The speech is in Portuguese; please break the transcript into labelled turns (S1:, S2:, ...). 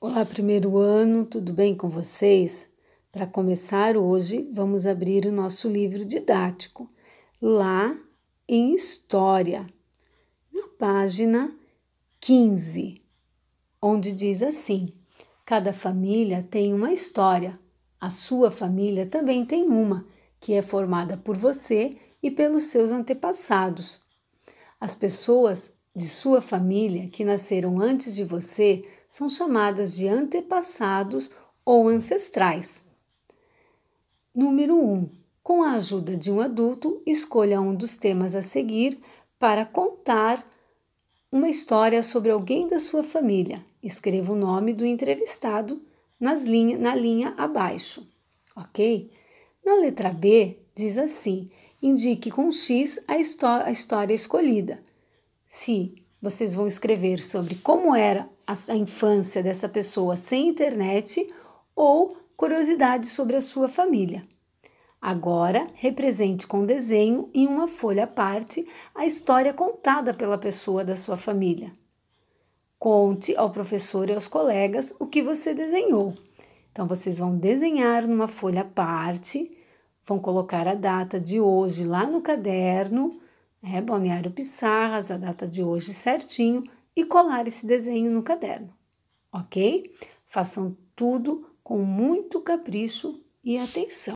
S1: Olá, primeiro ano, tudo bem com vocês? Para começar hoje, vamos abrir o nosso livro didático, lá em História, na página 15, onde diz assim: Cada família tem uma história. A sua família também tem uma, que é formada por você e pelos seus antepassados. As pessoas de sua família que nasceram antes de você são chamadas de antepassados ou ancestrais. Número 1. Com a ajuda de um adulto, escolha um dos temas a seguir para contar uma história sobre alguém da sua família. Escreva o nome do entrevistado nas linha, na linha abaixo, ok? Na letra B, diz assim: indique com X a, a história escolhida. Se vocês vão escrever sobre como era a infância dessa pessoa sem internet ou curiosidades sobre a sua família. Agora, represente com desenho em uma folha à parte a história contada pela pessoa da sua família. Conte ao professor e aos colegas o que você desenhou. Então, vocês vão desenhar numa folha à parte, vão colocar a data de hoje lá no caderno rebonear é, o pissarras, a data de hoje certinho e colar esse desenho no caderno, ok? Façam tudo com muito capricho e atenção.